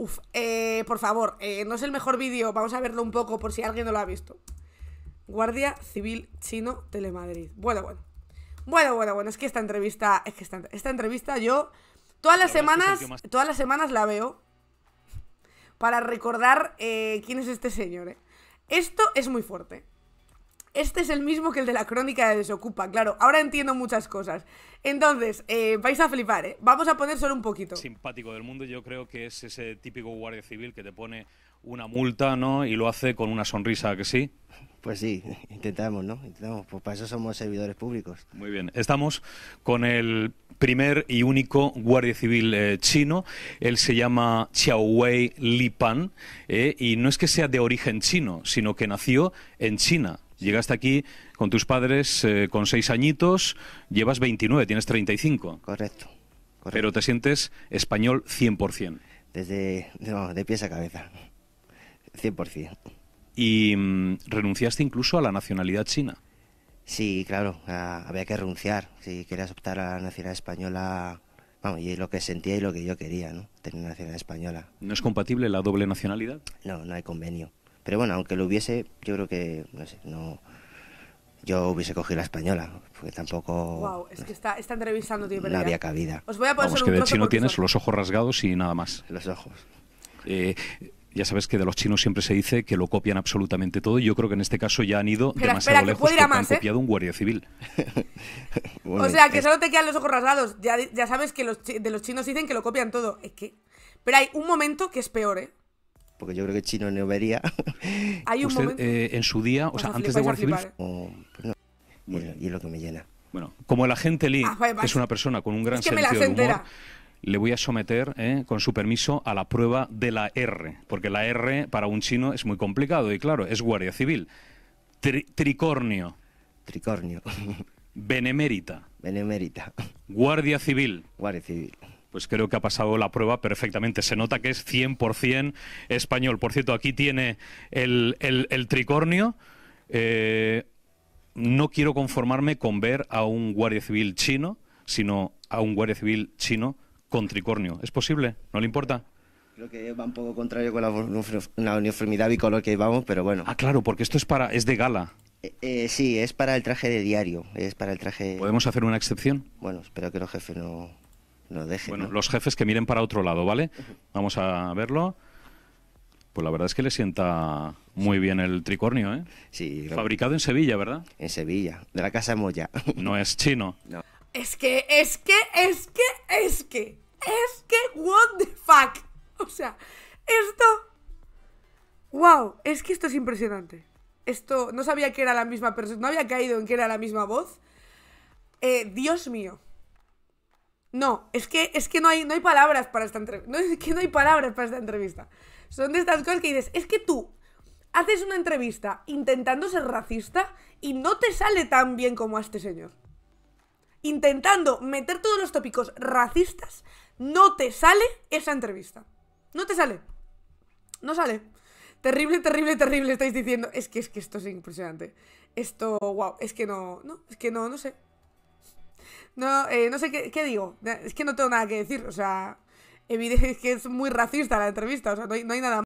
Uf, eh, por favor, eh, no es el mejor vídeo, vamos a verlo un poco por si alguien no lo ha visto. Guardia Civil Chino Telemadrid. Bueno, bueno. Bueno, bueno, bueno, es que esta entrevista, es que esta, entrevista yo todas las semanas, todas las semanas la veo para recordar eh, quién es este señor. Esto es muy fuerte. Este es el mismo que el de la crónica de Desocupa, claro. Ahora entiendo muchas cosas. Entonces, eh, vais a flipar, ¿eh? Vamos a poner solo un poquito. Simpático del mundo, yo creo que es ese típico guardia civil que te pone una multa, ¿no? Y lo hace con una sonrisa, que sí. Pues sí, intentamos, ¿no? Intentamos, pues para eso somos servidores públicos. Muy bien, estamos con el primer y único guardia civil eh, chino. Él se llama Xiao Wei Lipan eh, y no es que sea de origen chino, sino que nació en China Llegaste aquí con tus padres eh, con seis añitos, llevas 29, tienes 35. Correcto. correcto. Pero te sientes español 100%. Desde, de pies a cabeza. 100%. Y mm, renunciaste incluso a la nacionalidad china. Sí, claro, había que renunciar. Si querías optar a la nacionalidad española, vamos, y lo que sentía y lo que yo quería, ¿no? Tener nacionalidad española. ¿No es compatible la doble nacionalidad? No, no hay convenio. Pero bueno, aunque lo hubiese, yo creo que, no sé, no, yo hubiese cogido la española, porque tampoco... Wow, es que está, entrevistando tío, No había cabida. Os voy a poner Vamos, que de chino tienes los ojos rasgados y nada más. Los ojos. Eh, ya sabes que de los chinos siempre se dice que lo copian absolutamente todo yo creo que en este caso ya han ido demasiado lejos han ¿eh? copiado un guardia civil. o sea, que solo te quedan los ojos rasgados. Ya, sabes que de los chinos dicen que lo copian todo. Es que... Pero hay un momento que es peor, ¿eh? porque yo creo que Chino no vería. Usted, eh, en su día, o sea, antes de Guardia Civil. Oh, pues y es lo que me llena. Bueno, como el agente Lee ah, es una persona con un gran sentido de humor, le voy a someter, eh, con su permiso, a la prueba de la R, porque la R para un chino es muy complicado y claro, es Guardia Civil. tricornio. Tricornio. Benemérita. Benemérita. Guardia Civil. Guardia Civil pues creo que ha pasado la prueba perfectamente. Se nota que es 100% español. Por cierto, aquí tiene el, tricornio. Eh, no quiero conformarme con ver a un guardia civil chino, sino a un guardia civil chino con tricornio. ¿Es posible? ¿No le importa? Creo que va un poco contrario con la, uniformidad y bicolor que llevamos, pero bueno. Ah, claro, porque esto es para es de gala. Eh, eh, sí, es para el traje de diario, es para el traje... ¿Podemos hacer una excepción? Bueno, espero que los jefes no, bueno, los jefes que miren para otro lado, ¿vale? Vamos a verlo. Pues la verdad es que le sienta muy bien el tricornio, ¿eh? Sí. Fabricado en Sevilla, ¿verdad? En Sevilla, de la casa Moya. No es chino. Es que, es que, es que, es que, es que, what the fuck. O sea, esto... ¡Wow! Es que esto es impresionante. Esto, no sabía que era la misma persona, no había caído en que era la misma voz. Eh, Dios mío. No, es que, es que no, hay, no hay palabras para esta entrevista. No, es que no hay palabras para esta entrevista. Son de estas cosas que dices, es que tú haces una entrevista intentando ser racista y no te sale tan bien como a este señor. Intentando meter todos los tópicos racistas, no te sale esa entrevista. No te sale. No sale. Terrible, terrible, terrible estáis diciendo. Es que es que esto es impresionante. Esto, wow, es que no, no, es que no, no sé. No, eh, no sé qué, digo. Es que no tengo nada que decir. O sea, es que es muy racista la entrevista. O sea, no hay, nada más